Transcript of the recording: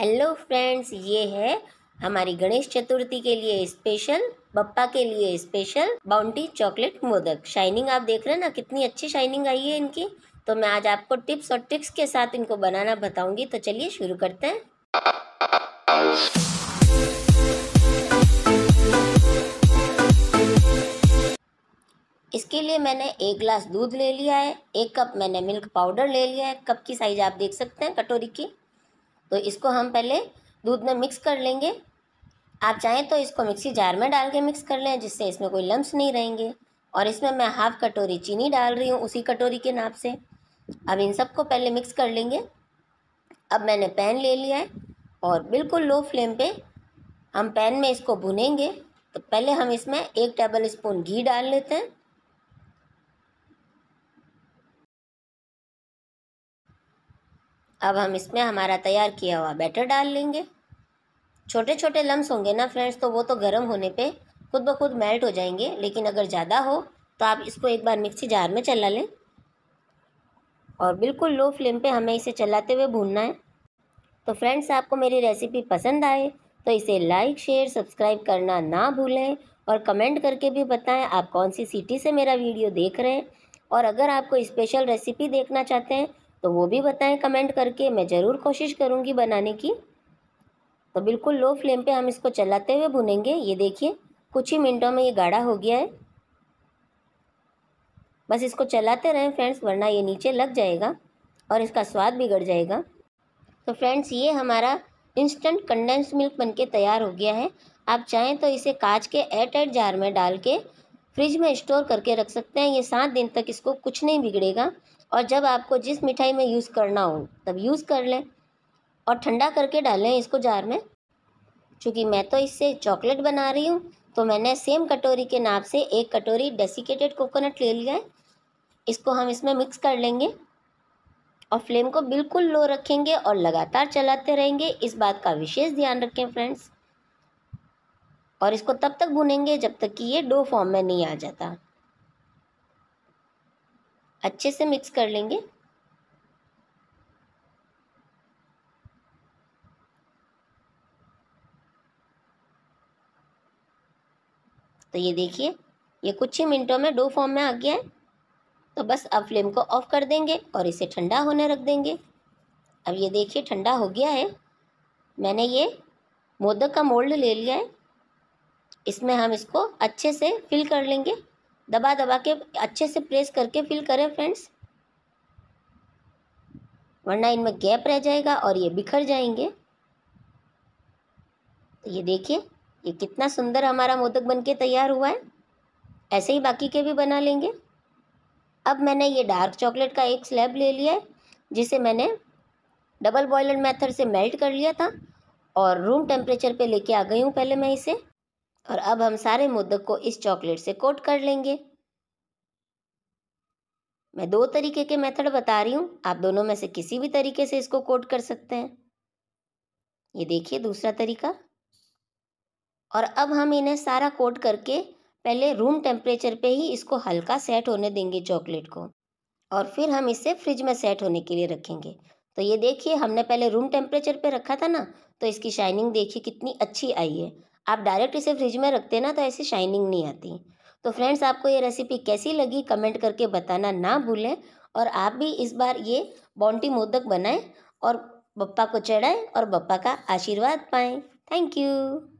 hello friends ये है हमारी गणेश चतुर्थी के लिए स्पेशल बप्पा के लिए special bounty chocolate modak shining आप देख रहे हैं ना कितनी अच्छी शाइनिंग आई है इनकी तो मैं आज आपको टिप्स और ट्रिक्स के साथ इनको बनाना बताऊंगी तो चलिए शुरू करते हैं इसके लिए मैंने एक गिलास दूध ले लिया है एक कप मैंने मिल्क पाउडर ले लिया है कप की साइज आप देख सकते हैं कटोरी की तो इसको हम पहले दूध में मिक्स कर लेंगे आप चाहें तो इसको मिक्सी जार में डाल के मिक्स कर लें जिससे इसमें कोई लम्स नहीं रहेंगे और इसमें मैं हाफ़ कटोरी चीनी डाल रही हूँ उसी कटोरी के नाप से अब इन सबको पहले मिक्स कर लेंगे अब मैंने पैन ले लिया है और बिल्कुल लो फ्लेम पे हम पैन में इसको भुनेंगे तो पहले हम इसमें एक टेबल स्पून घी डाल लेते हैं अब हम इसमें हमारा तैयार किया हुआ बैटर डाल लेंगे छोटे छोटे लम्स होंगे ना फ्रेंड्स तो वो तो गर्म होने पे खुद ब खुद मेल्ट हो जाएंगे लेकिन अगर ज़्यादा हो तो आप इसको एक बार मिक्सी जार में चला लें और बिल्कुल लो फ्लेम पे हमें इसे चलाते हुए भूनना है तो फ्रेंड्स आपको मेरी रेसिपी पसंद आए तो इसे लाइक शेयर सब्सक्राइब करना ना भूलें और कमेंट करके भी बताएं आप कौन सी सिटी से मेरा वीडियो देख रहे हैं और अगर आपको स्पेशल रेसिपी देखना चाहते हैं तो वो भी बताएं कमेंट करके मैं ज़रूर कोशिश करूँगी बनाने की तो बिल्कुल लो फ्लेम पे हम इसको चलाते हुए भुनेंगे ये देखिए कुछ ही मिनटों में ये गाढ़ा हो गया है बस इसको चलाते रहें फ्रेंड्स वरना ये नीचे लग जाएगा और इसका स्वाद बिगड़ जाएगा तो फ्रेंड्स ये हमारा इंस्टेंट कंडेंस मिल्क बनके तैयार हो गया है आप चाहें तो इसे कांच के टाइट जार में डाल के फ्रिज में स्टोर करके रख सकते हैं ये सात दिन तक इसको कुछ नहीं बिगड़ेगा और जब आपको जिस मिठाई में यूज़ करना हो तब यूज़ कर लें और ठंडा करके डालें इसको जार में चूँकि मैं तो इससे चॉकलेट बना रही हूँ तो मैंने सेम कटोरी के नाप से एक कटोरी डेसिकेटेड कोकोनट ले लिया है इसको हम इसमें मिक्स कर लेंगे और फ्लेम को बिल्कुल लो रखेंगे और लगातार चलाते रहेंगे इस बात का विशेष ध्यान रखें फ्रेंड्स और इसको तब तक भुनेंगे जब तक कि ये डो फॉर्म में नहीं आ जाता अच्छे से मिक्स कर लेंगे तो ये देखिए ये कुछ ही मिनटों में डो फॉर्म में आ गया है तो बस अब फ्लेम को ऑफ कर देंगे और इसे ठंडा होने रख देंगे अब ये देखिए ठंडा हो गया है मैंने ये मोदक का मोल्ड ले लिया है इसमें हम इसको अच्छे से फिल कर लेंगे दबा दबा के अच्छे से प्रेस करके फिल करें फ्रेंड्स वरना इनमें गैप रह जाएगा और ये बिखर जाएंगे तो ये देखिए ये कितना सुंदर हमारा मोदक बनके तैयार हुआ है ऐसे ही बाकी के भी बना लेंगे अब मैंने ये डार्क चॉकलेट का एक स्लैब ले लिया है जिसे मैंने डबल बॉयलर मेथड से मेल्ट कर लिया था और रूम टेम्परेचर पे लेके आ गई हूँ पहले मैं इसे और अब हम सारे मोदक को इस चॉकलेट से कोट कर लेंगे मैं दो तरीके के मेथड बता रही हूँ आप दोनों में से किसी भी तरीके से इसको कोट कर सकते हैं ये देखिए दूसरा तरीका और अब हम इन्हें सारा कोट करके पहले रूम टेम्परेचर पे ही इसको हल्का सेट होने देंगे चॉकलेट को और फिर हम इसे फ्रिज में सेट होने के लिए रखेंगे तो ये देखिए हमने पहले रूम टेम्परेचर पे रखा था ना तो इसकी शाइनिंग देखिए कितनी अच्छी आई है आप डायरेक्ट इसे फ्रिज में रखते ना तो ऐसी शाइनिंग नहीं आती तो फ्रेंड्स आपको ये रेसिपी कैसी लगी कमेंट करके बताना ना भूलें और आप भी इस बार ये बॉन्टी मोदक बनाएं और बप्पा को चढ़ाएं और बप्पा का आशीर्वाद पाएं थैंक यू